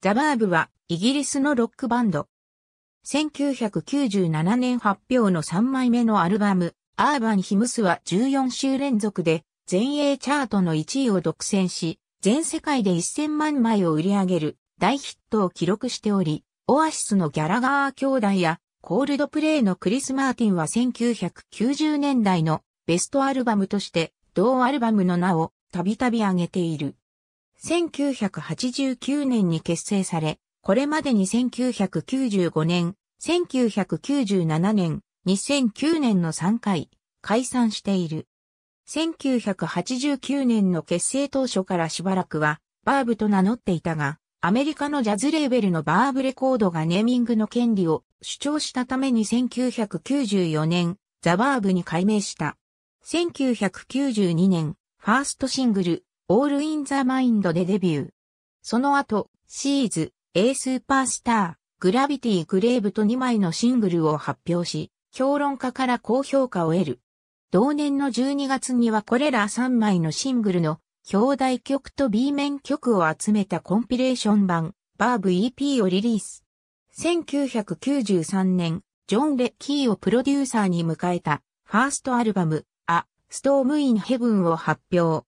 ザバーブはイギリスのロックバンド。1997年発表の3枚目のアルバム、アーバンヒムスは14週連続で全英チャートの1位を独占し、全世界で1000万枚を売り上げる大ヒットを記録しており、オアシスのギャラガー兄弟やコールドプレイのクリス・マーティンは1990年代のベストアルバムとして同アルバムの名をたびたび挙げている。1989年に結成され、これまでに1995年、1997年、2009年の3回、解散している。1989年の結成当初からしばらくは、バーブと名乗っていたが、アメリカのジャズレーベルのバーブレコードがネーミングの権利を主張したために1994年、ザ・バーブに改名した。1992年、ファーストシングル、オールインザマインドでデビュー。その後、シーズ、A スーパースター、グラビティグレーブと2枚のシングルを発表し、評論家から高評価を得る。同年の12月にはこれら3枚のシングルの表題曲と B 面曲を集めたコンピレーション版、バーブ EP をリリース。1993年、ジョン・レッキーをプロデューサーに迎えた、ファーストアルバム、A Storm in Heaven を発表。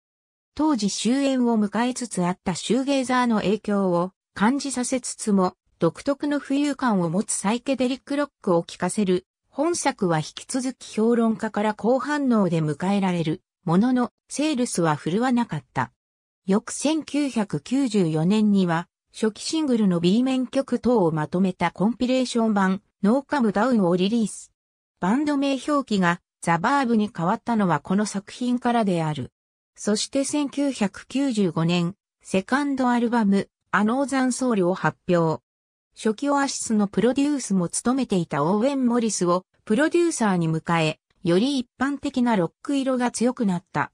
当時終焉を迎えつつあったシューゲイザーの影響を感じさせつつも、独特の浮遊感を持つサイケデリックロックを聴かせる。本作は引き続き評論家から好反応で迎えられるものの、セールスは振るわなかった。翌1994年には、初期シングルの B 面曲等をまとめたコンピレーション版、ノーカムダウンをリリース。バンド名表記がザバーブに変わったのはこの作品からである。そして1995年、セカンドアルバム、アノーザンソウルを発表。初期オアシスのプロデュースも務めていたオーウェン・モリスをプロデューサーに迎え、より一般的なロック色が強くなった。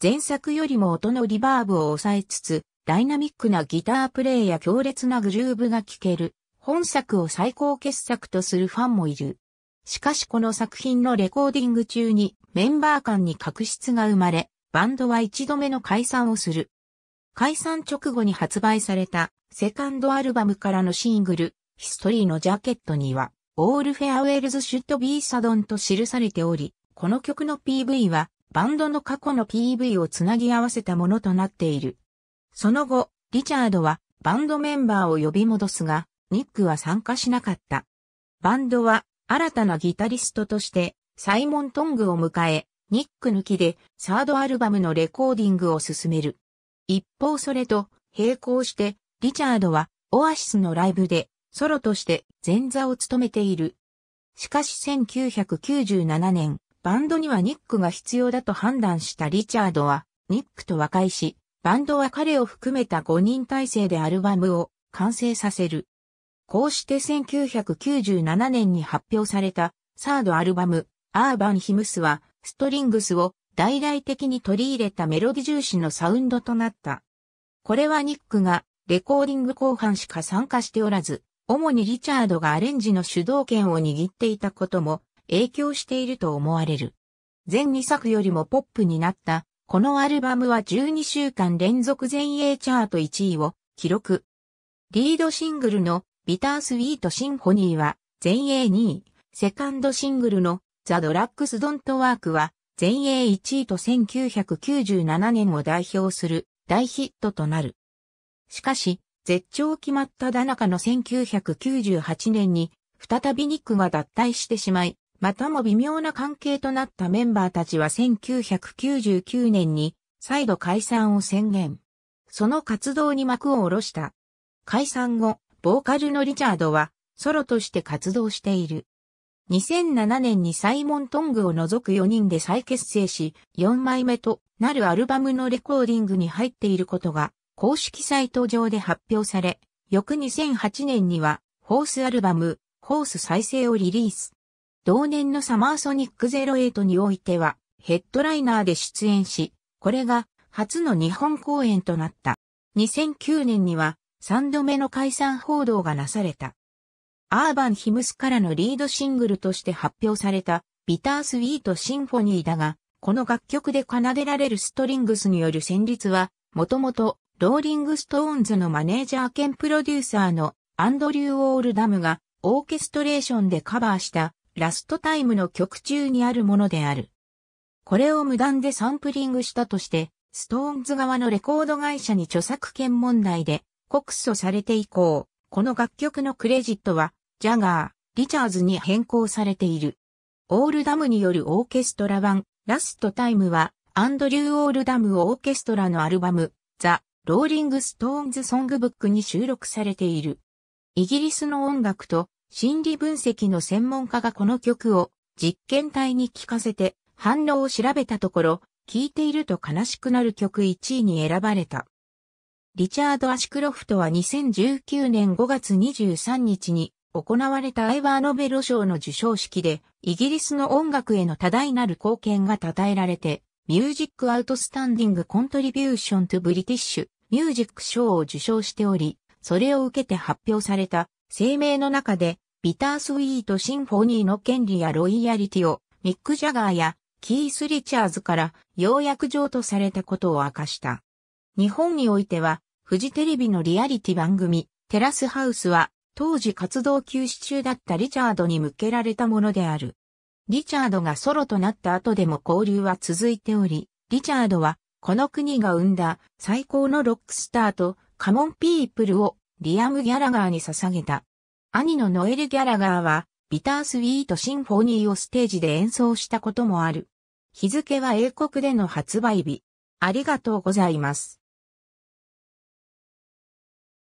前作よりも音のリバーブを抑えつつ、ダイナミックなギタープレイや強烈なグルーブが聴ける、本作を最高傑作とするファンもいる。しかしこの作品のレコーディング中にメンバー間に確執が生まれ、バンドは一度目の解散をする。解散直後に発売されたセカンドアルバムからのシングル、ヒストリーのジャケットには、オールフェアウェルズシュットビーサドンと記されており、この曲の PV はバンドの過去の PV をつなぎ合わせたものとなっている。その後、リチャードはバンドメンバーを呼び戻すが、ニックは参加しなかった。バンドは新たなギタリストとしてサイモン・トングを迎え、ニック抜きでサードアルバムのレコーディングを進める。一方それと並行して、リチャードはオアシスのライブでソロとして前座を務めている。しかし1997年、バンドにはニックが必要だと判断したリチャードは、ニックと和解し、バンドは彼を含めた5人体制でアルバムを完成させる。こうして1997年に発表されたサードアルバム、アーバンヒムスはストリングスを大々的に取り入れたメロディ重視のサウンドとなった。これはニックがレコーディング後半しか参加しておらず、主にリチャードがアレンジの主導権を握っていたことも影響していると思われる。前2作よりもポップになったこのアルバムは12週間連続全英チャート1位を記録。リードシングルのビタースウィートシンフォニーは全英2位、セカンドシングルのザ・ドラッグス・ドント・ワークは、全英1位と1997年を代表する大ヒットとなる。しかし、絶頂決まっただ中の1998年に、再びニックが脱退してしまい、またも微妙な関係となったメンバーたちは1999年に再度解散を宣言。その活動に幕を下ろした。解散後、ボーカルのリチャードはソロとして活動している。2007年にサイモン・トングを除く4人で再結成し、4枚目となるアルバムのレコーディングに入っていることが、公式サイト上で発表され、翌2008年には、ホースアルバム、ホース再生をリリース。同年のサマーソニック08においては、ヘッドライナーで出演し、これが初の日本公演となった。2009年には、3度目の解散報道がなされた。アーバン・ヒムスからのリードシングルとして発表されたビタースウィート・シンフォニーだが、この楽曲で奏でられるストリングスによる旋律は、もともとローリング・ストーンズのマネージャー兼プロデューサーのアンドリュー・オールダムがオーケストレーションでカバーしたラストタイムの曲中にあるものである。これを無断でサンプリングしたとして、ストーンズ側のレコード会社に著作権問題で告訴されて以降、この楽曲のクレジットはジャガー、リチャーズに変更されている。オールダムによるオーケストラ版、ラストタイムは、アンドリュー・オールダムオーケストラのアルバム、ザ・ローリング・ストーンズ・ソングブックに収録されている。イギリスの音楽と心理分析の専門家がこの曲を実験体に聴かせて反応を調べたところ、聴いていると悲しくなる曲1位に選ばれた。リチャード・アシクロフトは2019年5月23日に行われたアイバーノベル賞の授賞式で、イギリスの音楽への多大なる貢献が称えられて、ミュージックアウトスタンディングコントリビューショントゥブリティッシュミュージック賞を受賞しており、それを受けて発表された声明の中で、ビタースイートシンフォニーの権利やロイヤリティをミック・ジャガーやキース・リチャーズからようやく譲渡されたことを明かした。日本においては、フジテレビのリアリティ番組、テラスハウスは当時活動休止中だったリチャードに向けられたものである。リチャードがソロとなった後でも交流は続いており、リチャードはこの国が生んだ最高のロックスターとカモンピープルをリアム・ギャラガーに捧げた。兄のノエル・ギャラガーはビタースウィート・シンフォニーをステージで演奏したこともある。日付は英国での発売日。ありがとうございます。